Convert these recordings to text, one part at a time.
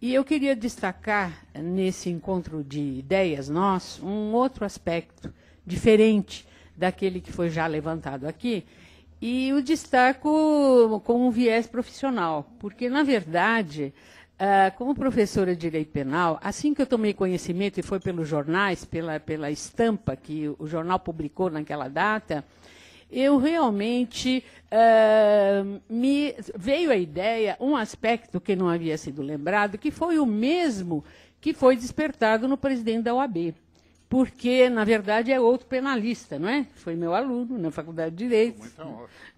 E eu queria destacar, nesse encontro de ideias nós, um outro aspecto diferente daquele que foi já levantado aqui, e o destaco com um viés profissional, porque, na verdade, ah, como professora de direito penal, assim que eu tomei conhecimento, e foi pelos jornais, pela, pela estampa que o jornal publicou naquela data, eu realmente uh, me veio a ideia um aspecto que não havia sido lembrado, que foi o mesmo que foi despertado no presidente da OAB, porque na verdade é outro penalista, não é? Foi meu aluno na Faculdade de Direito,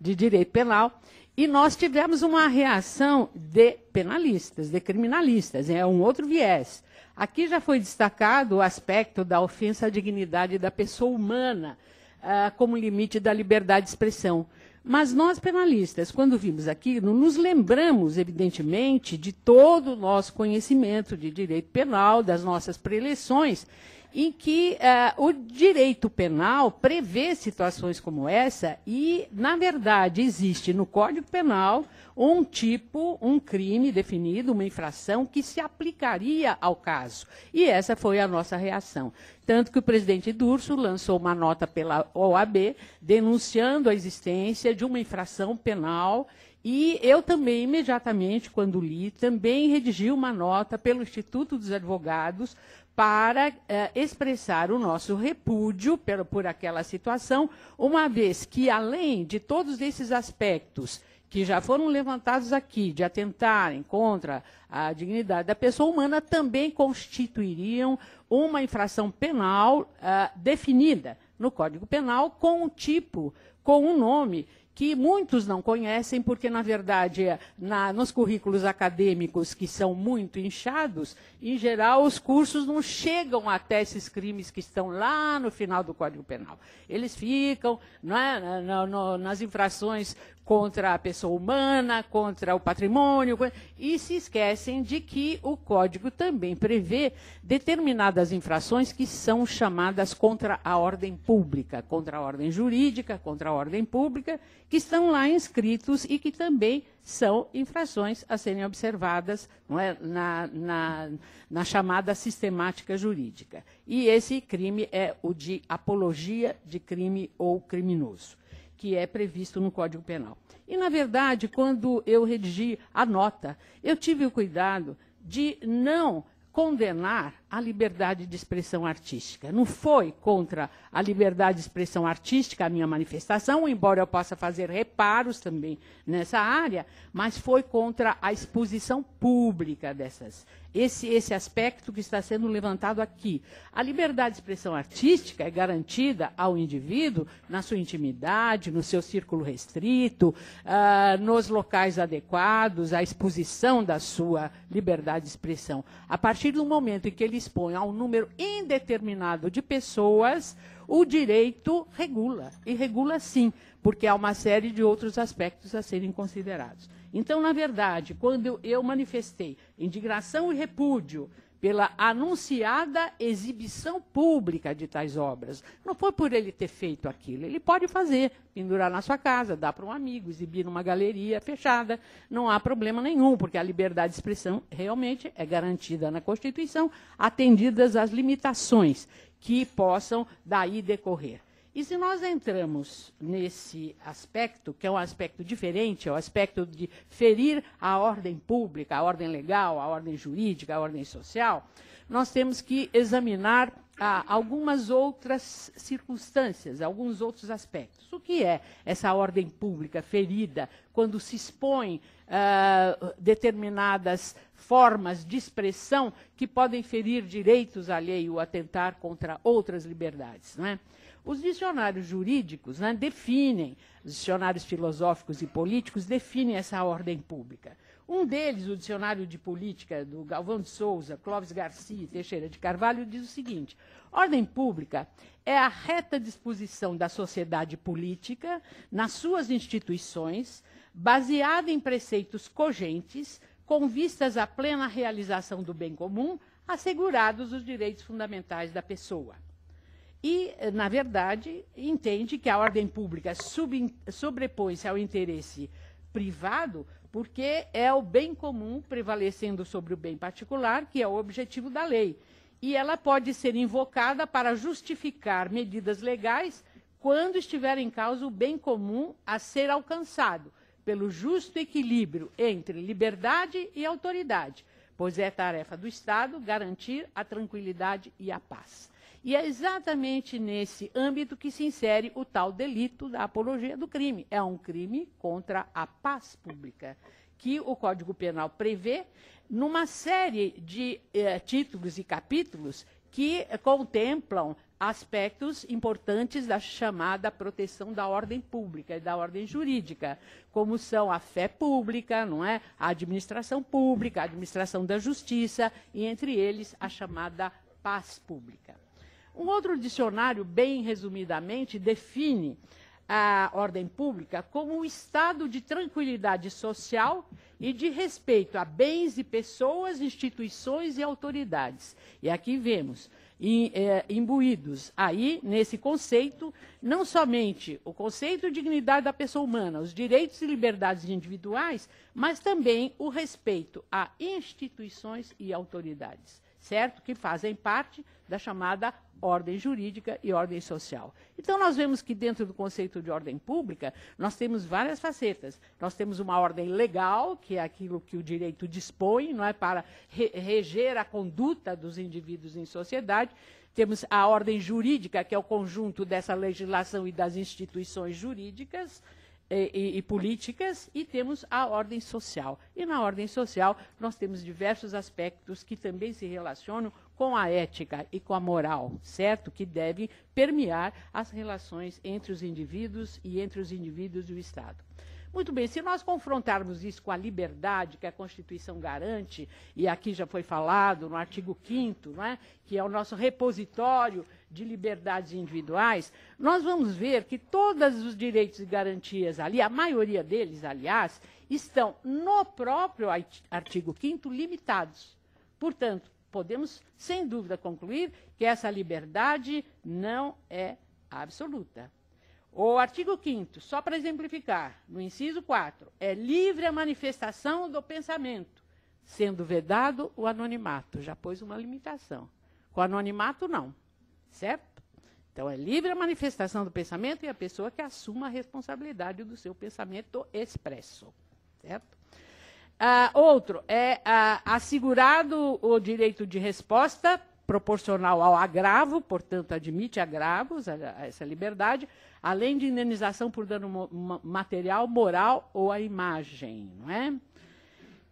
de Direito Penal. E nós tivemos uma reação de penalistas, de criminalistas, é um outro viés. Aqui já foi destacado o aspecto da ofensa à dignidade da pessoa humana, ah, como limite da liberdade de expressão. Mas nós, penalistas, quando vimos aquilo, nos lembramos, evidentemente, de todo o nosso conhecimento de direito penal, das nossas preleções, em que uh, o direito penal prevê situações como essa e, na verdade, existe no Código Penal um tipo, um crime definido, uma infração que se aplicaria ao caso. E essa foi a nossa reação. Tanto que o presidente Durso lançou uma nota pela OAB denunciando a existência de uma infração penal e eu também, imediatamente, quando li, também redigi uma nota pelo Instituto dos Advogados para eh, expressar o nosso repúdio por, por aquela situação, uma vez que, além de todos esses aspectos que já foram levantados aqui, de atentarem contra a dignidade da pessoa humana, também constituiriam uma infração penal eh, definida no Código Penal com um tipo, com um nome que muitos não conhecem, porque, na verdade, é, na, nos currículos acadêmicos, que são muito inchados, em geral, os cursos não chegam até esses crimes que estão lá no final do Código Penal. Eles ficam é, no, no, nas infrações contra a pessoa humana, contra o patrimônio, e se esquecem de que o Código também prevê determinadas infrações que são chamadas contra a ordem pública, contra a ordem jurídica, contra a ordem pública, que estão lá inscritos e que também são infrações a serem observadas é, na, na, na, chamada sistemática jurídica. E esse crime é o de apologia de crime ou criminoso, que é previsto no Código Penal. E, na verdade, quando eu redigi a nota, eu tive o cuidado de não condenar a liberdade de expressão artística. Não foi contra a liberdade de expressão artística a minha manifestação, embora eu possa fazer reparos também nessa área, mas foi contra a exposição pública dessas. Esse, esse aspecto que está sendo levantado aqui. A liberdade de expressão artística é garantida ao indivíduo na sua intimidade, no seu círculo restrito, uh, nos locais adequados, à exposição da sua liberdade de expressão. A partir do momento em que ele expõe a um número indeterminado de pessoas, o direito regula. E regula sim, porque há uma série de outros aspectos a serem considerados. Então, na verdade, quando eu manifestei indignação e repúdio pela anunciada exibição pública de tais obras. Não foi por ele ter feito aquilo. Ele pode fazer, pendurar na sua casa, dar para um amigo, exibir numa galeria fechada. Não há problema nenhum, porque a liberdade de expressão realmente é garantida na Constituição, atendidas as limitações que possam daí decorrer. E se nós entramos nesse aspecto, que é um aspecto diferente, é o aspecto de ferir a ordem pública, a ordem legal, a ordem jurídica, a ordem social, nós temos que examinar ah, algumas outras circunstâncias, alguns outros aspectos. O que é essa ordem pública ferida quando se expõe ah, determinadas formas de expressão que podem ferir direitos alheios ou atentar contra outras liberdades? Não é? Os dicionários jurídicos né, definem, os dicionários filosóficos e políticos definem essa ordem pública. Um deles, o Dicionário de Política do Galvão de Souza, Clóvis Garcia e Teixeira de Carvalho, diz o seguinte: ordem pública é a reta disposição da sociedade política nas suas instituições, baseada em preceitos cogentes, com vistas à plena realização do bem comum, assegurados os direitos fundamentais da pessoa. E, na verdade, entende que a ordem pública sobrepõe-se ao interesse privado porque é o bem comum prevalecendo sobre o bem particular, que é o objetivo da lei. E ela pode ser invocada para justificar medidas legais quando estiver em causa o bem comum a ser alcançado, pelo justo equilíbrio entre liberdade e autoridade, pois é tarefa do Estado garantir a tranquilidade e a paz. E é exatamente nesse âmbito que se insere o tal delito da apologia do crime. É um crime contra a paz pública, que o Código Penal prevê numa série de eh, títulos e capítulos que contemplam aspectos importantes da chamada proteção da ordem pública e da ordem jurídica, como são a fé pública, não é? A administração pública, a administração da justiça e entre eles a chamada paz pública. Um outro dicionário, bem resumidamente, define a ordem pública como um estado de tranquilidade social e de respeito a bens e pessoas, instituições e autoridades. E aqui vemos em, é, imbuídos aí nesse conceito, não somente o conceito de dignidade da pessoa humana, os direitos e liberdades individuais, mas também o respeito a instituições e autoridades certo? Que fazem parte da chamada ordem jurídica e ordem social. Então, nós vemos que dentro do conceito de ordem pública, nós temos várias facetas. Nós temos uma ordem legal, que é aquilo que o direito dispõe, não é para re reger a conduta dos indivíduos em sociedade. Temos a ordem jurídica, que é o conjunto dessa legislação e das instituições jurídicas, e, e, e, políticas e temos a ordem social. E na ordem social nós temos diversos aspectos que também se relacionam com a ética e com a moral, certo? Que devem permear as relações entre os indivíduos e entre os indivíduos e o Estado. Muito bem, se nós confrontarmos isso com a liberdade que a Constituição garante, e aqui já foi falado no artigo 5 é? que é o nosso repositório de liberdades individuais, nós vamos ver que todos os direitos e garantias ali, a maioria deles, aliás, estão no próprio artigo 5 limitados. Portanto, podemos, sem dúvida, concluir que essa liberdade não é absoluta. O artigo 5, só para exemplificar, no inciso 4, é livre a manifestação do pensamento, sendo vedado o anonimato. Já pôs uma limitação. Com o anonimato, não. Certo? Então, é livre a manifestação do pensamento e a pessoa que assuma a responsabilidade do seu pensamento expresso. Certo? Ah, outro é ah, assegurado o direito de resposta proporcional ao agravo, portanto, admite agravos, a, a essa liberdade, além de indenização por dano mo material, moral ou à imagem, não é?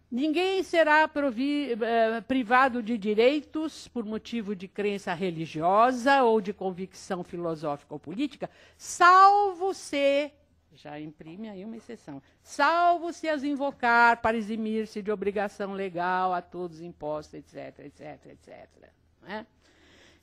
Ninguém será provi, eh, privado de direitos por motivo de crença religiosa ou de convicção filosófica ou política, salvo se já imprime aí uma exceção. Salvo se as invocar para eximir-se de obrigação legal a todos imposta, etc, etc, etc. Né?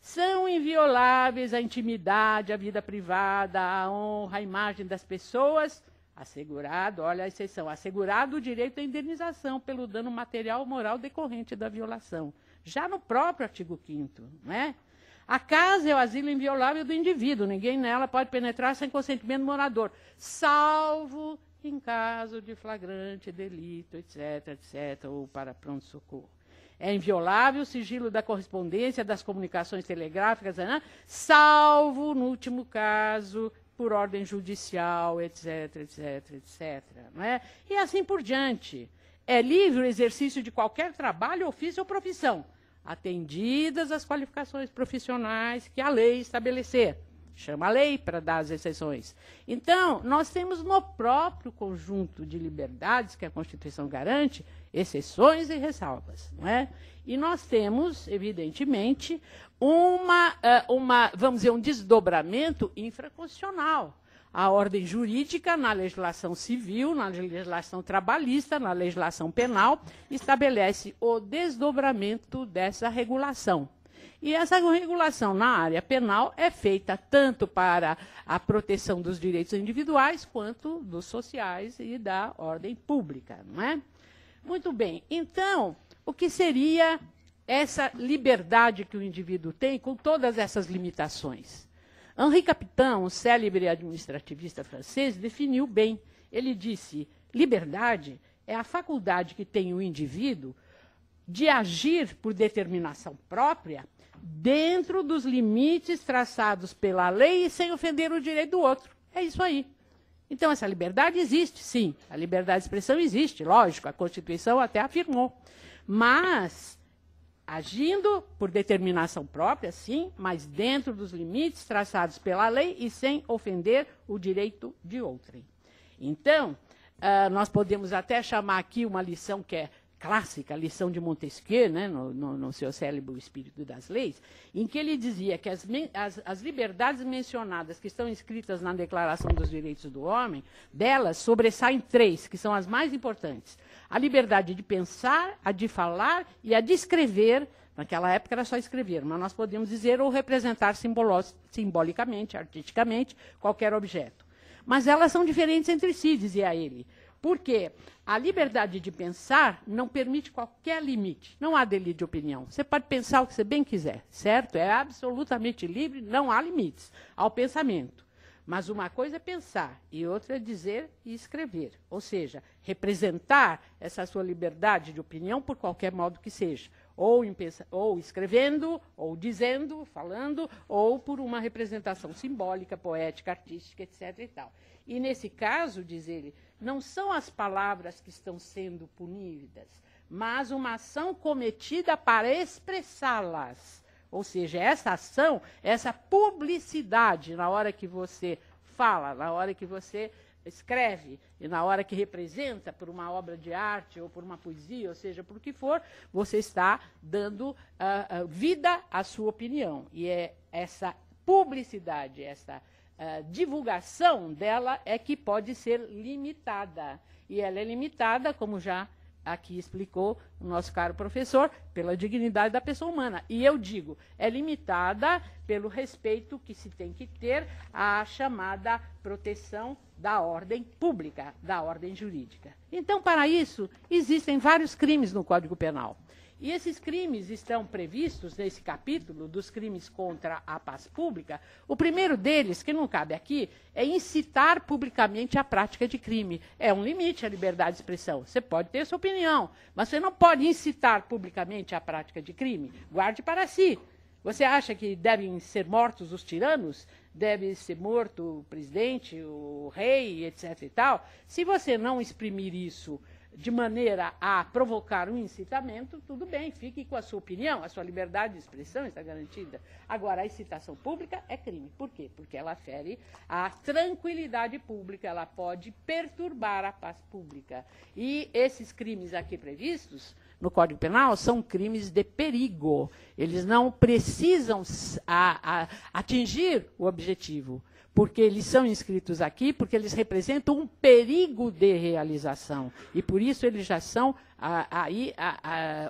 São invioláveis a intimidade, a vida privada, a honra, a imagem das pessoas Assegurado, olha a exceção, assegurado o direito à indenização pelo dano material ou moral decorrente da violação. Já no próprio artigo 5 né? A casa é o asilo inviolável do indivíduo, ninguém nela pode penetrar sem consentimento do morador, salvo em caso de flagrante delito, etc., etc., ou para pronto-socorro. É inviolável o sigilo da correspondência, das comunicações telegráficas, né? salvo, no último caso, por ordem judicial, etc, etc, etc. Né? E assim por diante. É livre o exercício de qualquer trabalho, ofício ou profissão, atendidas as qualificações profissionais que a lei estabelecer. Chama a lei para dar as exceções. Então, nós temos no próprio conjunto de liberdades que a Constituição garante exceções e ressalvas, não é? E nós temos, evidentemente, uma, eh, uma, vamos dizer, um desdobramento infraconstitucional. A ordem jurídica na legislação civil, na legislação trabalhista, na legislação penal, estabelece o desdobramento dessa regulação. E essa regulação na área penal é feita tanto para a proteção dos direitos individuais quanto dos sociais e da ordem pública, não é? Muito bem. Então, o que seria essa liberdade que o indivíduo tem com todas essas limitações? Henri Capitão, um célebre administrativista francês, definiu bem. Ele disse: liberdade é a faculdade que tem o indivíduo de agir por determinação própria dentro dos limites traçados pela lei e sem ofender o direito do outro. É isso aí. Então, essa liberdade existe, sim. A liberdade de expressão existe, lógico, a Constituição até afirmou. Mas, agindo por determinação própria, sim, mas dentro dos limites traçados pela lei e sem ofender o direito de outrem. Então, uh, nós podemos até chamar aqui uma lição que é clássica lição de Montesquieu, né, no, no, no, seu célebre Espírito das Leis, em que ele dizia que as, as, as, liberdades mencionadas que estão escritas na Declaração dos Direitos do Homem, delas sobressaem três, que são as mais importantes: a liberdade de pensar, a de falar e a de escrever. Naquela época era só escrever, mas nós podemos dizer ou representar simbolicamente, artisticamente, qualquer objeto. Mas elas são diferentes entre si, dizia ele. Porque a liberdade de pensar não permite qualquer limite. Não há delírio de opinião. Você pode pensar o que você bem quiser, certo? É absolutamente livre, não há limites ao pensamento. Mas uma coisa é pensar e outra é dizer e escrever. Ou seja, representar essa sua liberdade de opinião por qualquer modo que seja. Ou, ou, escrevendo, ou dizendo, falando, ou por uma representação simbólica, poética, artística, etc. E, tal. e nesse caso, diz ele, não são as palavras que estão sendo punidas, mas uma ação cometida para expressá-las. Ou seja, essa ação, essa publicidade, na hora que você fala, na hora que você escreve e na hora que representa por uma obra de arte ou por uma poesia, ou seja, por que for, você está dando uh, uh, vida à sua opinião. E é essa publicidade, essa divulgação dela é que pode ser limitada. E ela é limitada, como já aqui explicou o nosso caro professor, pela dignidade da pessoa humana. E eu digo, é limitada pelo respeito que se tem que ter à chamada proteção da ordem pública, da ordem jurídica. Então, para isso, existem vários crimes no Código Penal. E esses crimes estão previstos nesse capítulo dos crimes contra a paz pública. O primeiro deles, que não cabe aqui, é incitar publicamente a prática de crime. É um limite à liberdade de expressão. Você pode ter sua opinião, mas você não pode incitar publicamente a prática de crime. Guarde para si. Você acha que devem ser mortos os tiranos? Deve ser morto o presidente, o rei, etc. e tal? Se você não exprimir isso de maneira a provocar um incitamento, tudo bem, fique com a sua opinião, a sua liberdade de expressão está garantida. Agora, a incitação pública é crime. Por quê? Porque ela fere a tranquilidade pública, ela pode perturbar a paz pública. E esses crimes aqui previstos no Código Penal são crimes de perigo. Eles não precisam a, a, atingir o objetivo porque eles são inscritos aqui, porque eles representam um perigo de realização. E por isso eles já são aí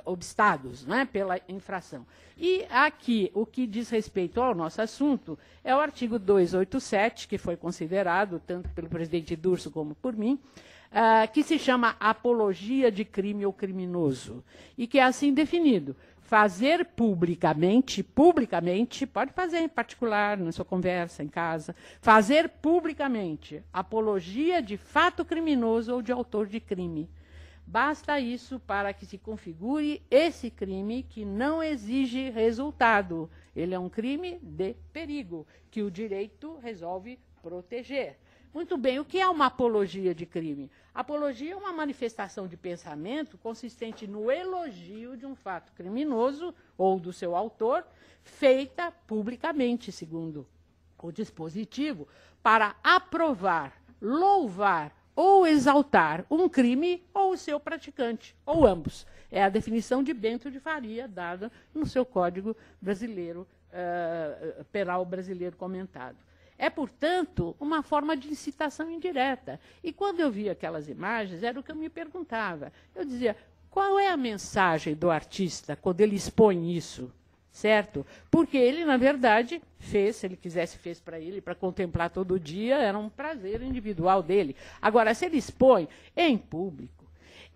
obstados né, pela infração. E aqui, o que diz respeito ao nosso assunto é o artigo 287, que foi considerado tanto pelo presidente Durso como por mim, ah, que se chama apologia de crime ou criminoso, e que é assim definido fazer publicamente, publicamente, pode fazer em particular, na sua conversa, em casa, fazer publicamente apologia de fato criminoso ou de autor de crime. Basta isso para que se configure esse crime que não exige resultado. Ele é um crime de perigo, que o direito resolve proteger. Muito bem, o que é uma apologia de crime? Apologia é uma manifestação de pensamento consistente no elogio de um fato criminoso ou do seu autor, feita publicamente, segundo o dispositivo, para aprovar, louvar ou exaltar um crime ou o seu praticante, ou ambos. É a definição de Bento de Faria, dada no seu Código Brasileiro, uh, Penal Brasileiro Comentado. É, portanto, uma forma de incitação indireta. E quando eu via aquelas imagens, era o que eu me perguntava. Eu dizia, qual é a mensagem do artista quando ele expõe isso? Certo? Porque ele, na verdade, fez, se ele quisesse, fez para ele, para contemplar todo dia, era um prazer individual dele. Agora, se ele expõe em público,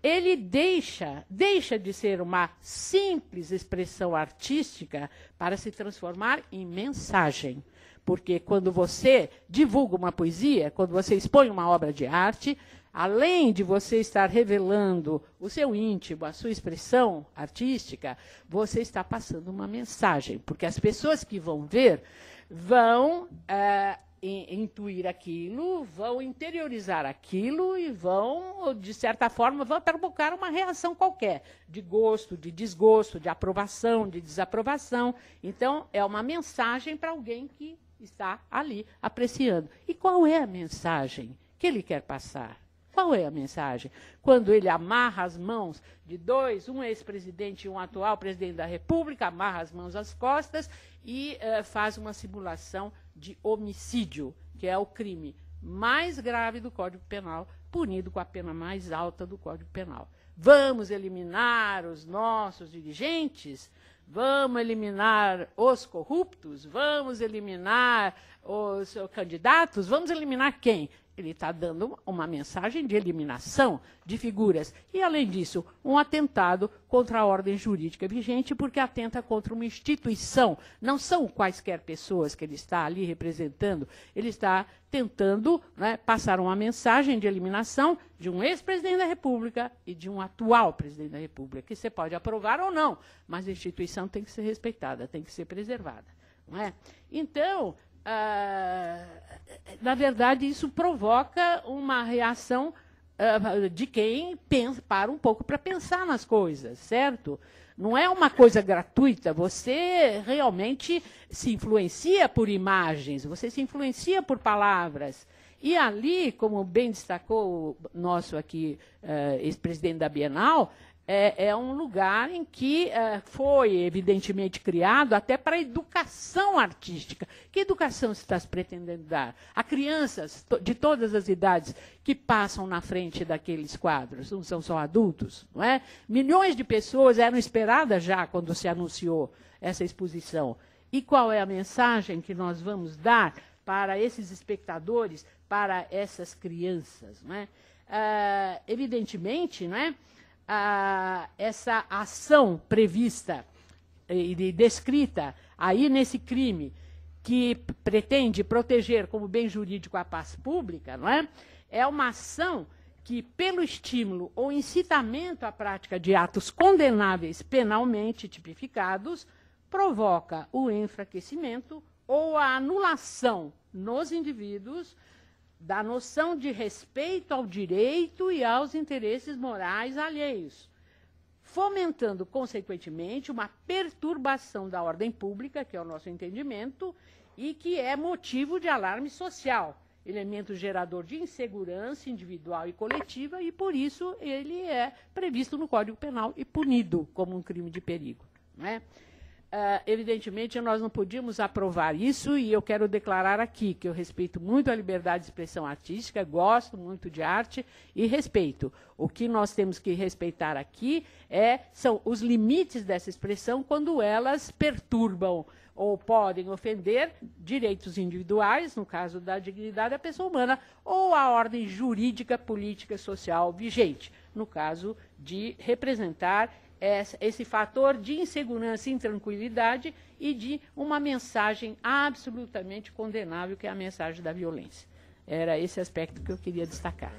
ele deixa, deixa de ser uma simples expressão artística para se transformar em mensagem. Porque quando você divulga uma poesia, quando você expõe uma obra de arte, além de você estar revelando o seu íntimo, a sua expressão artística, você está passando uma mensagem. Porque as pessoas que vão ver vão. É, intuir aquilo, vão interiorizar aquilo e vão, de certa forma, vão provocar uma reação qualquer, de gosto, de desgosto, de aprovação, de desaprovação. Então, é uma mensagem para alguém que está ali apreciando. E qual é a mensagem que ele quer passar? Qual é a mensagem? Quando ele amarra as mãos de dois, um ex-presidente e um atual presidente da República, amarra as mãos às costas e eh, faz uma simulação de homicídio, que é o crime mais grave do Código Penal, punido com a pena mais alta do Código Penal. Vamos eliminar os nossos dirigentes? Vamos eliminar os corruptos? Vamos eliminar os candidatos? Vamos eliminar quem? Ele está dando uma mensagem de eliminação de figuras. E, além disso, um atentado contra a ordem jurídica vigente, porque atenta contra uma instituição. Não são quaisquer pessoas que ele está ali representando. Ele está tentando né, passar uma mensagem de eliminação de um ex-presidente da República e de um atual presidente da República, que você pode aprovar ou não, mas a instituição tem que ser respeitada, tem que ser preservada. Não é? Então, ah, na verdade, isso provoca uma reação ah, de quem pensa, para um pouco para pensar nas coisas, certo? Não é uma coisa gratuita, você realmente se influencia por imagens, você se influencia por palavras. E ali, como bem destacou o nosso aqui ah, ex-presidente da Bienal, é, é um lugar em que é, foi, evidentemente, criado até para educação artística. Que educação se está se pretendendo dar? A crianças de todas as idades que passam na frente daqueles quadros, não são só adultos, não é? Milhões de pessoas eram esperadas já quando se anunciou essa exposição. E qual é a mensagem que nós vamos dar para esses espectadores, para essas crianças? Não é? Uh, evidentemente, não é? essa ação prevista e descrita aí nesse crime que pretende proteger como bem jurídico a paz pública, não é? É uma ação que, pelo estímulo ou incitamento à prática de atos condenáveis penalmente tipificados, provoca o enfraquecimento ou a anulação nos indivíduos da noção de respeito ao direito e aos interesses morais alheios, fomentando, consequentemente, uma perturbação da ordem pública, que é o nosso entendimento, e que é motivo de alarme social, elemento gerador de insegurança individual e coletiva, e por isso ele é previsto no Código Penal e punido como um crime de perigo. Não é? Uh, evidentemente, nós não podíamos aprovar isso, e eu quero declarar aqui que eu respeito muito a liberdade de expressão artística, gosto muito de arte e respeito. O que nós temos que respeitar aqui é, são os limites dessa expressão quando elas perturbam ou podem ofender direitos individuais, no caso da dignidade da pessoa humana, ou a ordem jurídica, política, social vigente, no caso de representar esse fator de insegurança, intranquilidade e de uma mensagem absolutamente condenável, que é a mensagem da violência. Era esse aspecto que eu queria destacar.